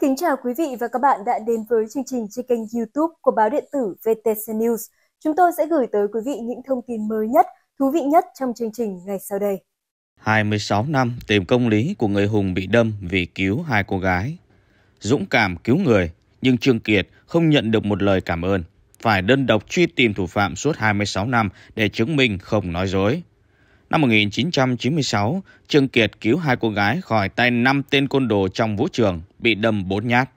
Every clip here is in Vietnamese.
kính chào quý vị và các bạn đã đến với chương trình trên kênh YouTube của báo điện tử VTC News. Chúng tôi sẽ gửi tới quý vị những thông tin mới nhất, thú vị nhất trong chương trình ngày sau đây. 26 năm tìm công lý của người hùng bị đâm vì cứu hai cô gái. Dũng cảm cứu người, nhưng Trương Kiệt không nhận được một lời cảm ơn. Phải đơn độc truy tìm thủ phạm suốt 26 năm để chứng minh không nói dối. Năm 1996, Trương Kiệt cứu hai cô gái khỏi tay 5 tên côn đồ trong vũ trường, bị đâm 4 nhát.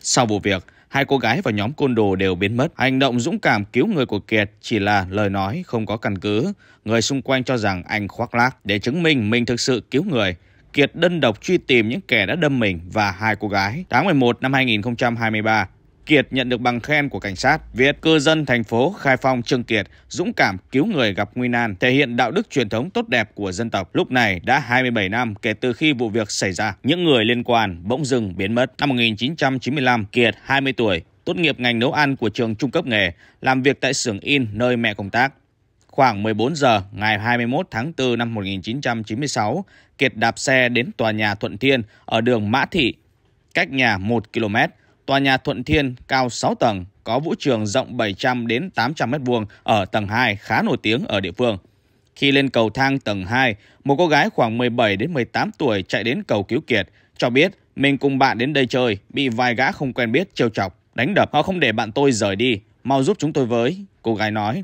Sau vụ việc, hai cô gái và nhóm côn đồ đều biến mất. Hành động dũng cảm cứu người của Kiệt chỉ là lời nói không có căn cứ. Người xung quanh cho rằng anh khoác lác. Để chứng minh mình thực sự cứu người, Kiệt đơn độc truy tìm những kẻ đã đâm mình và hai cô gái. Tháng 11 năm 2023, Kiệt nhận được bằng khen của cảnh sát. Việc cư dân thành phố Khai Phong Trương Kiệt dũng cảm cứu người gặp nguy nan, thể hiện đạo đức truyền thống tốt đẹp của dân tộc. Lúc này đã 27 năm kể từ khi vụ việc xảy ra, những người liên quan bỗng dừng biến mất. Năm 1995, Kiệt 20 tuổi, tốt nghiệp ngành nấu ăn của trường trung cấp nghề, làm việc tại xưởng in nơi mẹ công tác. Khoảng 14 giờ ngày 21 tháng 4 năm 1996, Kiệt đạp xe đến tòa nhà Thuận Thiên ở đường Mã Thị, cách nhà 1 km Tòa nhà Thuận Thiên cao 6 tầng, có vũ trường rộng 700 đến 800 m2 ở tầng 2 khá nổi tiếng ở địa phương. Khi lên cầu thang tầng 2, một cô gái khoảng 17 đến 18 tuổi chạy đến cầu cứu kiệt, cho biết mình cùng bạn đến đây chơi, bị vài gã không quen biết trêu chọc, đánh đập. Họ không để bạn tôi rời đi, mau giúp chúng tôi với, cô gái nói.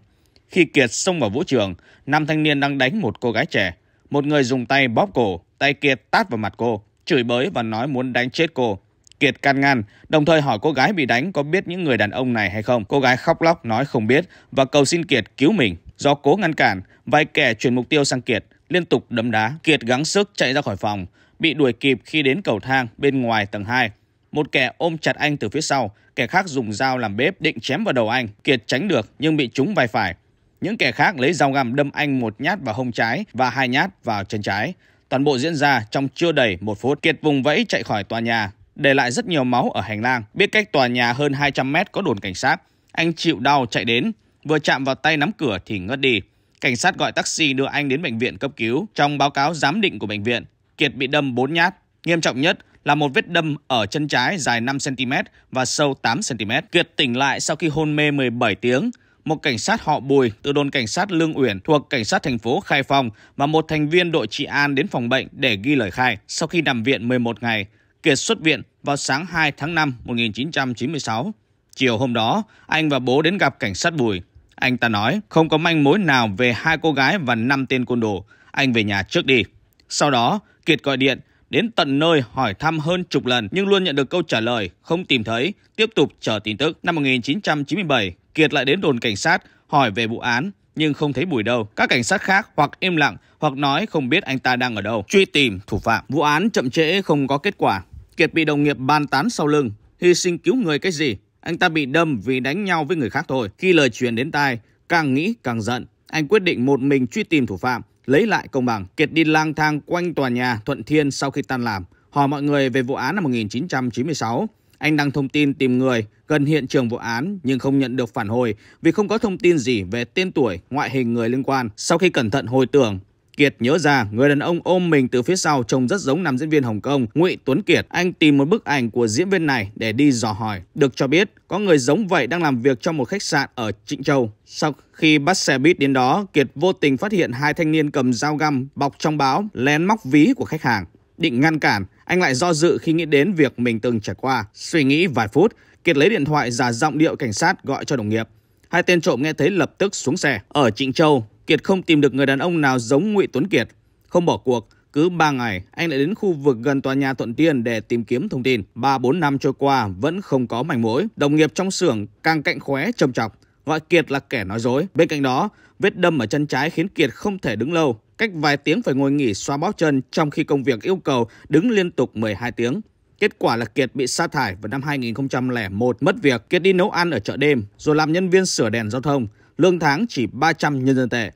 Khi Kiệt xông vào vũ trường, năm thanh niên đang đánh một cô gái trẻ. Một người dùng tay bóp cổ, tay Kiệt tát vào mặt cô, chửi bới và nói muốn đánh chết cô. Kiệt can ngăn, đồng thời hỏi cô gái bị đánh có biết những người đàn ông này hay không. Cô gái khóc lóc nói không biết và cầu xin Kiệt cứu mình. Do cố ngăn cản, vài kẻ chuyển mục tiêu sang Kiệt, liên tục đấm đá. Kiệt gắng sức chạy ra khỏi phòng, bị đuổi kịp khi đến cầu thang bên ngoài tầng 2. Một kẻ ôm chặt anh từ phía sau, kẻ khác dùng dao làm bếp định chém vào đầu anh. Kiệt tránh được nhưng bị trúng vai phải. Những kẻ khác lấy dao găm đâm anh một nhát vào hông trái và hai nhát vào chân trái. Toàn bộ diễn ra trong chưa đầy một phút. Kiệt vùng vẫy chạy khỏi tòa nhà để lại rất nhiều máu ở hành lang. Biết cách tòa nhà hơn 200 mét có đồn cảnh sát, anh chịu đau chạy đến, vừa chạm vào tay nắm cửa thì ngất đi. Cảnh sát gọi taxi đưa anh đến bệnh viện cấp cứu. Trong báo cáo giám định của bệnh viện, Kiệt bị đâm 4 nhát. Nghiêm trọng nhất là một vết đâm ở chân trái dài 5cm và sâu 8cm. Kiệt tỉnh lại sau khi hôn mê 17 tiếng. Một cảnh sát họ Bùi từ đồn cảnh sát Lương Uyển thuộc cảnh sát thành phố Khai Phong và một thành viên đội trị an đến phòng bệnh để ghi lời khai. Sau khi nằm viện 11 ngày, Kiệt xuất viện vào sáng 2 tháng 5 1996. Chiều hôm đó, anh và bố đến gặp cảnh sát Bùi. Anh ta nói không có manh mối nào về hai cô gái và năm tên côn đồ. Anh về nhà trước đi. Sau đó, Kiệt gọi điện đến tận nơi hỏi thăm hơn chục lần nhưng luôn nhận được câu trả lời không tìm thấy, tiếp tục chờ tin tức. Năm 1997, Kiệt lại đến đồn cảnh sát hỏi về vụ án nhưng không thấy Bùi đâu. Các cảnh sát khác hoặc im lặng hoặc nói không biết anh ta đang ở đâu. Truy tìm thủ phạm. Vụ án chậm trễ không có kết quả. Kiệt bị đồng nghiệp bàn tán sau lưng, hy sinh cứu người cái gì? Anh ta bị đâm vì đánh nhau với người khác thôi. Khi lời truyền đến tai, càng nghĩ càng giận. Anh quyết định một mình truy tìm thủ phạm, lấy lại công bằng. Kiệt đi lang thang quanh tòa nhà Thuận Thiên sau khi tan làm, hỏi mọi người về vụ án năm 1996. Anh đăng thông tin tìm người gần hiện trường vụ án nhưng không nhận được phản hồi vì không có thông tin gì về tên tuổi, ngoại hình người liên quan. Sau khi cẩn thận hồi tưởng, Kiệt nhớ ra người đàn ông ôm mình từ phía sau trông rất giống nam diễn viên Hồng Kông Ngụy Tuấn Kiệt. Anh tìm một bức ảnh của diễn viên này để đi dò hỏi. Được cho biết có người giống vậy đang làm việc trong một khách sạn ở Trịnh Châu. Sau khi bắt xe buýt đến đó, Kiệt vô tình phát hiện hai thanh niên cầm dao găm bọc trong báo lén móc ví của khách hàng. Định ngăn cản, anh lại do dự khi nghĩ đến việc mình từng trải qua. Suy nghĩ vài phút, Kiệt lấy điện thoại giả giọng điệu cảnh sát gọi cho đồng nghiệp. Hai tên trộm nghe thấy lập tức xuống xe. Ở Trịnh Châu, Kiệt không tìm được người đàn ông nào giống Ngụy Tuấn Kiệt. Không bỏ cuộc, cứ 3 ngày anh lại đến khu vực gần tòa nhà Thuận Tiên để tìm kiếm thông tin. 3-4 năm trôi qua vẫn không có manh mối. Đồng nghiệp trong xưởng càng cạnh khóe trầm trọng, gọi Kiệt là kẻ nói dối. Bên cạnh đó, vết đâm ở chân trái khiến Kiệt không thể đứng lâu. Cách vài tiếng phải ngồi nghỉ xoa bóp chân trong khi công việc yêu cầu đứng liên tục 12 tiếng. Kết quả là Kiệt bị sa thải vào năm 2001, mất việc. Kiệt đi nấu ăn ở chợ đêm, rồi làm nhân viên sửa đèn giao thông. Lương tháng chỉ 300 nhân dân tệ.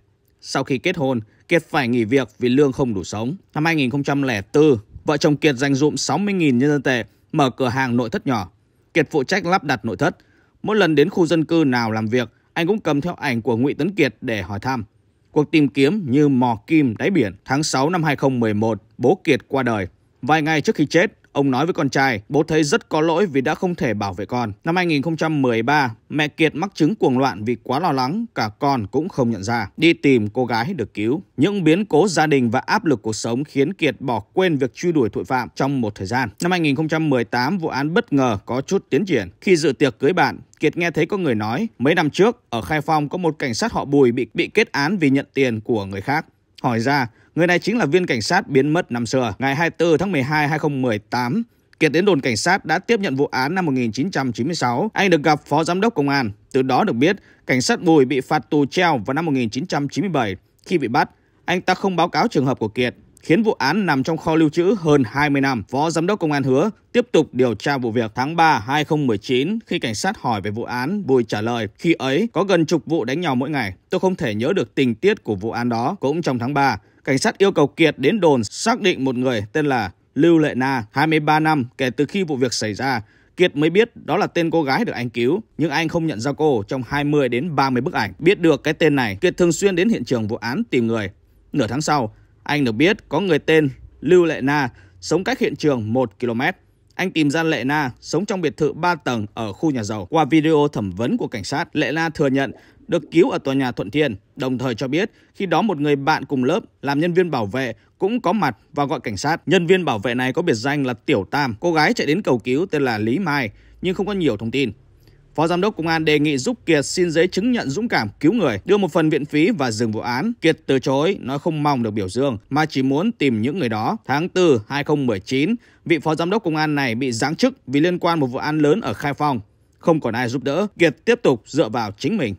Sau khi kết hôn, Kiệt phải nghỉ việc vì lương không đủ sống. Năm 2004, vợ chồng Kiệt dành dụm 60.000 nhân dân tệ mở cửa hàng nội thất nhỏ. Kiệt phụ trách lắp đặt nội thất. Mỗi lần đến khu dân cư nào làm việc, anh cũng cầm theo ảnh của Ngụy Tấn Kiệt để hỏi thăm. Cuộc tìm kiếm như mò kim đáy biển tháng 6 năm 2011, bố Kiệt qua đời. Vài ngày trước khi chết, Ông nói với con trai, bố thấy rất có lỗi vì đã không thể bảo vệ con. Năm 2013, mẹ Kiệt mắc chứng cuồng loạn vì quá lo lắng, cả con cũng không nhận ra. Đi tìm cô gái được cứu. Những biến cố gia đình và áp lực cuộc sống khiến Kiệt bỏ quên việc truy đuổi tội phạm trong một thời gian. Năm 2018, vụ án bất ngờ có chút tiến triển. Khi dự tiệc cưới bạn, Kiệt nghe thấy có người nói mấy năm trước ở Khai Phong có một cảnh sát họ Bùi bị bị kết án vì nhận tiền của người khác. Hỏi ra, người này chính là viên cảnh sát biến mất năm xưa, ngày 24 tháng 12 2018. Kiệt đến đồn cảnh sát đã tiếp nhận vụ án năm 1996. Anh được gặp phó giám đốc công an. Từ đó được biết, cảnh sát Bùi bị phạt tù treo vào năm 1997. Khi bị bắt, anh ta không báo cáo trường hợp của Kiệt khiến vụ án nằm trong kho lưu trữ hơn 20 năm. Phó Giám đốc Công an hứa tiếp tục điều tra vụ việc tháng 3 2019 khi cảnh sát hỏi về vụ án, Bùi trả lời khi ấy có gần chục vụ đánh nhau mỗi ngày. Tôi không thể nhớ được tình tiết của vụ án đó. Cũng trong tháng 3, cảnh sát yêu cầu Kiệt đến đồn xác định một người tên là Lưu Lệ Na, 23 năm kể từ khi vụ việc xảy ra. Kiệt mới biết đó là tên cô gái được anh cứu, nhưng anh không nhận ra cô trong 20 đến 30 bức ảnh. Biết được cái tên này, Kiệt thường xuyên đến hiện trường vụ án tìm người. Nửa tháng sau, anh được biết có người tên Lưu Lệ Na sống cách hiện trường 1 km. Anh tìm ra Lệ Na sống trong biệt thự 3 tầng ở khu nhà giàu. Qua video thẩm vấn của cảnh sát, Lệ Na thừa nhận được cứu ở tòa nhà Thuận Thiên, đồng thời cho biết khi đó một người bạn cùng lớp làm nhân viên bảo vệ cũng có mặt và gọi cảnh sát. Nhân viên bảo vệ này có biệt danh là Tiểu Tam. Cô gái chạy đến cầu cứu tên là Lý Mai nhưng không có nhiều thông tin. Phó Giám đốc Công an đề nghị giúp Kiệt xin giấy chứng nhận dũng cảm cứu người, đưa một phần viện phí và dừng vụ án. Kiệt từ chối, nói không mong được biểu dương, mà chỉ muốn tìm những người đó. Tháng 4, 2019, vị Phó Giám đốc Công an này bị giáng chức vì liên quan một vụ án lớn ở Khai Phong. Không còn ai giúp đỡ, Kiệt tiếp tục dựa vào chính mình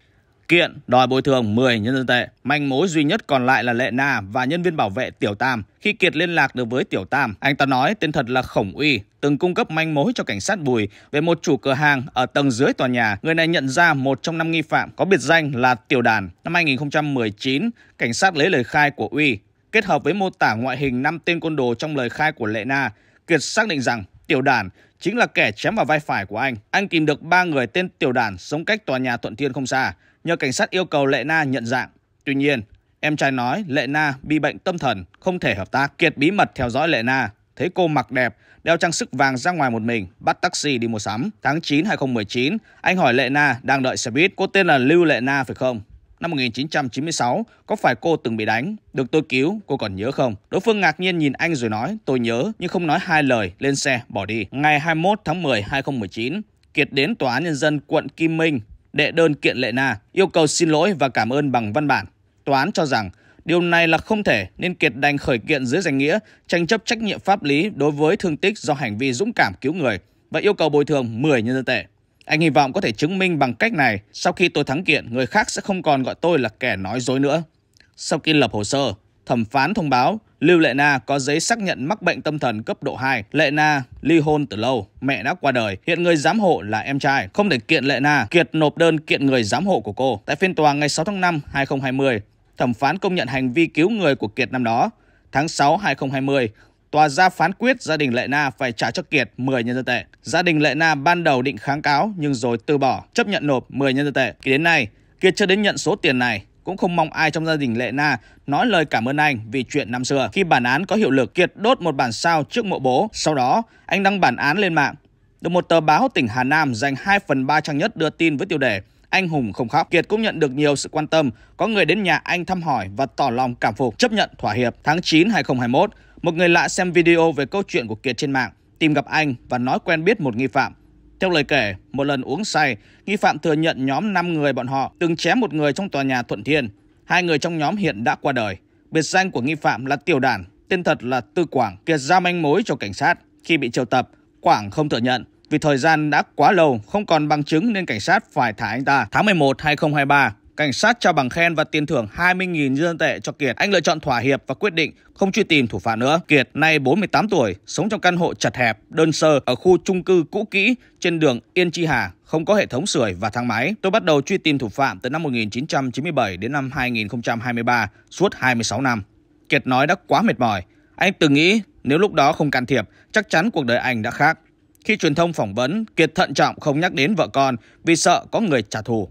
kiện đòi bồi thường 10 nhân dân tệ. Manh mối duy nhất còn lại là Lệ Na và nhân viên bảo vệ Tiểu Tam. Khi Kiệt liên lạc được với Tiểu Tam, anh ta nói tên thật là Khổng Uy, từng cung cấp manh mối cho cảnh sát Bùi về một chủ cửa hàng ở tầng dưới tòa nhà. Người này nhận ra một trong năm nghi phạm có biệt danh là Tiểu Đàn. Năm 2019, cảnh sát lấy lời khai của Uy kết hợp với mô tả ngoại hình năm tên côn đồ trong lời khai của Lệ Na, Kiệt xác định rằng Tiểu đàn chính là kẻ chém vào vai phải của anh. Anh tìm được ba người tên Tiểu đàn sống cách tòa nhà Thuận Thiên không xa nhờ cảnh sát yêu cầu Lệ Na nhận dạng. Tuy nhiên, em trai nói Lệ Na bị bệnh tâm thần, không thể hợp tác. Kiệt bí mật theo dõi Lệ Na, thấy cô mặc đẹp, đeo trang sức vàng ra ngoài một mình, bắt taxi đi mua sắm. Tháng 9 2019, anh hỏi Lệ Na đang đợi xe buýt, cô tên là Lưu Lệ Na phải không? Năm 1996, có phải cô từng bị đánh? Được tôi cứu, cô còn nhớ không? Đối phương ngạc nhiên nhìn anh rồi nói, tôi nhớ, nhưng không nói hai lời, lên xe, bỏ đi. Ngày 21 tháng 10, 2019, Kiệt đến Tòa án Nhân dân quận Kim Minh, đệ đơn kiện Lệ Na yêu cầu xin lỗi và cảm ơn bằng văn bản. Tòa án cho rằng điều này là không thể nên Kiệt đành khởi kiện dưới danh nghĩa tranh chấp trách nhiệm pháp lý đối với thương tích do hành vi dũng cảm cứu người và yêu cầu bồi thường 10 nhân dân tệ. Anh hy vọng có thể chứng minh bằng cách này, sau khi tôi thắng kiện, người khác sẽ không còn gọi tôi là kẻ nói dối nữa. Sau khi lập hồ sơ, thẩm phán thông báo Lưu Lệ Na có giấy xác nhận mắc bệnh tâm thần cấp độ 2. Lệ Na ly hôn từ lâu, mẹ đã qua đời. Hiện người giám hộ là em trai. Không thể kiện Lệ Na, Kiệt nộp đơn kiện người giám hộ của cô. Tại phiên tòa ngày 6 tháng 5, 2020, thẩm phán công nhận hành vi cứu người của Kiệt năm đó. Tháng 6, 2020, tòa ra phán quyết gia đình Lệ Na phải trả cho Kiệt 10 nhân dân tệ. Gia đình Lệ Na ban đầu định kháng cáo nhưng rồi từ bỏ, chấp nhận nộp 10 nhân dân tệ. Kể đến nay, Kiệt chưa đến nhận số tiền này cũng không mong ai trong gia đình Lệ Na nói lời cảm ơn anh vì chuyện năm xưa. Khi bản án có hiệu lực, Kiệt đốt một bản sao trước mộ bố. Sau đó, anh đăng bản án lên mạng. Được một tờ báo tỉnh Hà Nam dành 2 phần 3 trang nhất đưa tin với tiêu đề anh hùng không khóc. Kiệt cũng nhận được nhiều sự quan tâm, có người đến nhà anh thăm hỏi và tỏ lòng cảm phục, chấp nhận thỏa hiệp. Tháng 9 2021, một người lạ xem video về câu chuyện của Kiệt trên mạng, tìm gặp anh và nói quen biết một nghi phạm. Theo lời kể, một lần uống say, nghi phạm thừa nhận nhóm 5 người bọn họ từng chém một người trong tòa nhà Thuận Thiên. Hai người trong nhóm hiện đã qua đời. Biệt danh của nghi phạm là Tiểu Đản, tên thật là Tư Quảng, kiệt ra manh mối cho cảnh sát. Khi bị triệu tập, Quảng không thừa nhận vì thời gian đã quá lâu, không còn bằng chứng nên cảnh sát phải thả anh ta. Tháng 11, 2023, Cảnh sát trao bằng khen và tiền thưởng 20.000 nhân tệ cho Kiệt. Anh lựa chọn thỏa hiệp và quyết định không truy tìm thủ phạm nữa. Kiệt nay 48 tuổi, sống trong căn hộ chật hẹp, đơn sơ ở khu trung cư cũ kỹ trên đường Yên Chi Hà, không có hệ thống sưởi và thang máy. Tôi bắt đầu truy tìm thủ phạm từ năm 1997 đến năm 2023, suốt 26 năm. Kiệt nói đã quá mệt mỏi. Anh từng nghĩ nếu lúc đó không can thiệp, chắc chắn cuộc đời anh đã khác. Khi truyền thông phỏng vấn, Kiệt thận trọng không nhắc đến vợ con vì sợ có người trả thù.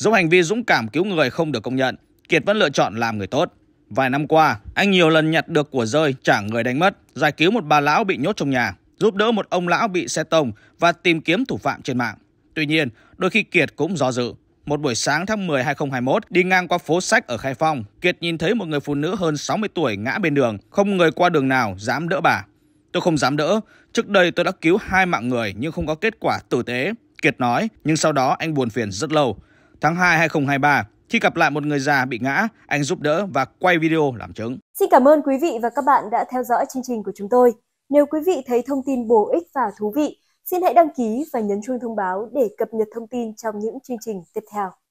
Dẫu hành vi dũng cảm cứu người không được công nhận, Kiệt vẫn lựa chọn làm người tốt. Vài năm qua, anh nhiều lần nhặt được của rơi trả người đánh mất, giải cứu một bà lão bị nhốt trong nhà, giúp đỡ một ông lão bị xe tông và tìm kiếm thủ phạm trên mạng. Tuy nhiên, đôi khi Kiệt cũng do dự. Một buổi sáng tháng 10 2021, đi ngang qua phố sách ở Khai Phong, Kiệt nhìn thấy một người phụ nữ hơn 60 tuổi ngã bên đường, không người qua đường nào dám đỡ bà. Tôi không dám đỡ, trước đây tôi đã cứu hai mạng người nhưng không có kết quả tử tế, Kiệt nói, nhưng sau đó anh buồn phiền rất lâu. Tháng 2 2023, khi gặp lại một người già bị ngã, anh giúp đỡ và quay video làm chứng. Xin cảm ơn quý vị và các bạn đã theo dõi chương trình của chúng tôi. Nếu quý vị thấy thông tin bổ ích và thú vị, xin hãy đăng ký và nhấn chuông thông báo để cập nhật thông tin trong những chương trình tiếp theo.